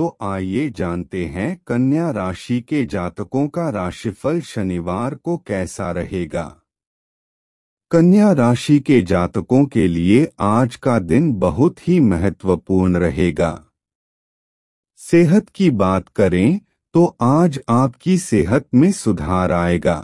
तो आइए जानते हैं कन्या राशि के जातकों का राशिफल शनिवार को कैसा रहेगा कन्या राशि के जातकों के लिए आज का दिन बहुत ही महत्वपूर्ण रहेगा सेहत की बात करें तो आज आपकी सेहत में सुधार आएगा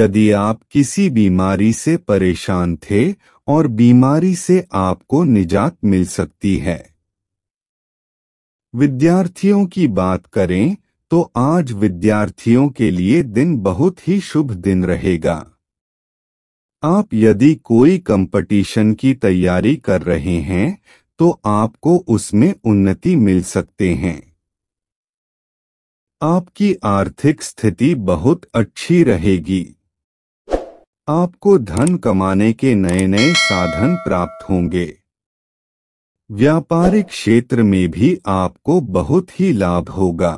यदि आप किसी बीमारी से परेशान थे और बीमारी से आपको निजात मिल सकती है विद्यार्थियों की बात करें तो आज विद्यार्थियों के लिए दिन बहुत ही शुभ दिन रहेगा आप यदि कोई कंपटीशन की तैयारी कर रहे हैं तो आपको उसमें उन्नति मिल सकते हैं आपकी आर्थिक स्थिति बहुत अच्छी रहेगी आपको धन कमाने के नए नए साधन प्राप्त होंगे व्यापारिक क्षेत्र में भी आपको बहुत ही लाभ होगा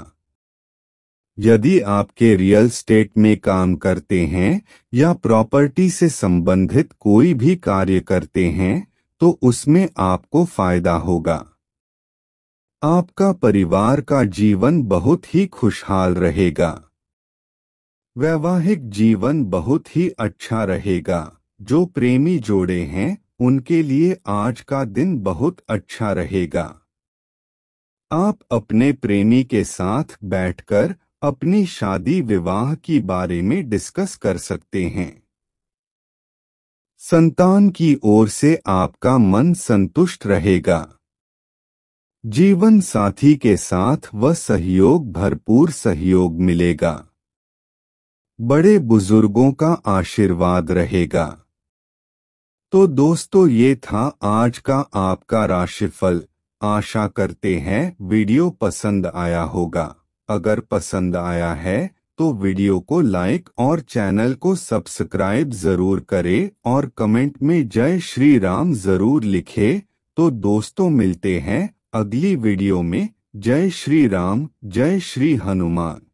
यदि आपके रियल स्टेट में काम करते हैं या प्रॉपर्टी से संबंधित कोई भी कार्य करते हैं तो उसमें आपको फायदा होगा आपका परिवार का जीवन बहुत ही खुशहाल रहेगा वैवाहिक जीवन बहुत ही अच्छा रहेगा जो प्रेमी जोड़े हैं उनके लिए आज का दिन बहुत अच्छा रहेगा आप अपने प्रेमी के साथ बैठकर अपनी शादी विवाह की बारे में डिस्कस कर सकते हैं संतान की ओर से आपका मन संतुष्ट रहेगा जीवन साथी के साथ वह सहयोग भरपूर सहयोग मिलेगा बड़े बुजुर्गों का आशीर्वाद रहेगा तो दोस्तों ये था आज का आपका राशिफल आशा करते हैं वीडियो पसंद आया होगा अगर पसंद आया है तो वीडियो को लाइक और चैनल को सब्सक्राइब जरूर करें और कमेंट में जय श्री राम जरूर लिखे तो दोस्तों मिलते हैं अगली वीडियो में जय श्री राम जय श्री हनुमान